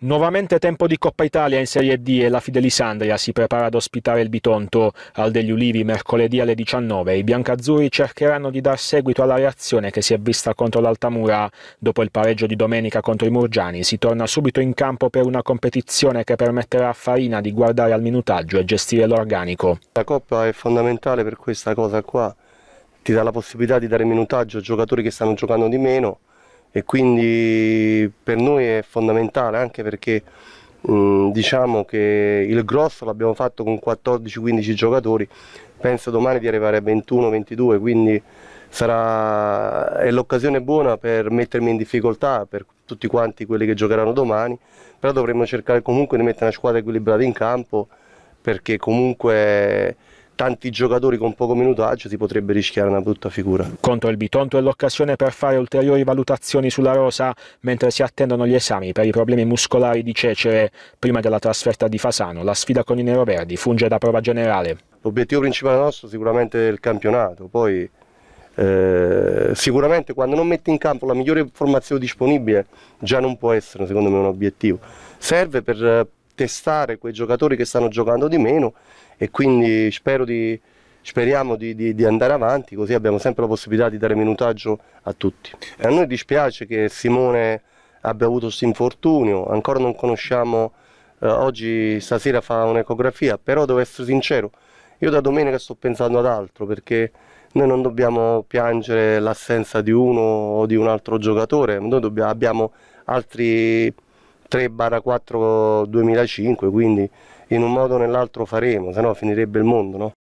Nuovamente tempo di Coppa Italia in Serie D e la Fidelisandria si prepara ad ospitare il Bitonto. Al degli Ulivi mercoledì alle 19 i biancazzurri cercheranno di dar seguito alla reazione che si è vista contro l'Altamura. Dopo il pareggio di domenica contro i Murgiani si torna subito in campo per una competizione che permetterà a Farina di guardare al minutaggio e gestire l'organico. La Coppa è fondamentale per questa cosa qua, ti dà la possibilità di dare minutaggio a giocatori che stanno giocando di meno e quindi per noi è fondamentale anche perché mh, diciamo che il grosso l'abbiamo fatto con 14-15 giocatori, penso domani di arrivare a 21-22, quindi sarà, è l'occasione buona per mettermi in difficoltà per tutti quanti quelli che giocheranno domani, però dovremmo cercare comunque di mettere una squadra equilibrata in campo perché comunque tanti giocatori con poco minutaggio si potrebbe rischiare una brutta figura. Contro il Bitonto è l'occasione per fare ulteriori valutazioni sulla rosa mentre si attendono gli esami per i problemi muscolari di Cecere. Prima della trasferta di Fasano la sfida con i neroverdi funge da prova generale. L'obiettivo principale nostro sicuramente è il campionato, poi eh, sicuramente quando non metti in campo la migliore formazione disponibile già non può essere secondo me un obiettivo. Serve per testare quei giocatori che stanno giocando di meno e quindi di, speriamo di, di, di, andare avanti così abbiamo sempre la possibilità di dare minutaggio a tutti. E a noi dispiace che Simone abbia avuto questo infortunio, ancora non conosciamo, eh, oggi stasera fa un'ecografia, però devo essere sincero, io da domenica sto pensando ad altro perché noi non dobbiamo piangere l'assenza di uno o di un altro giocatore, noi dobbiamo, abbiamo altri 3-4 2005, quindi in un modo o nell'altro faremo, se no finirebbe il mondo. No?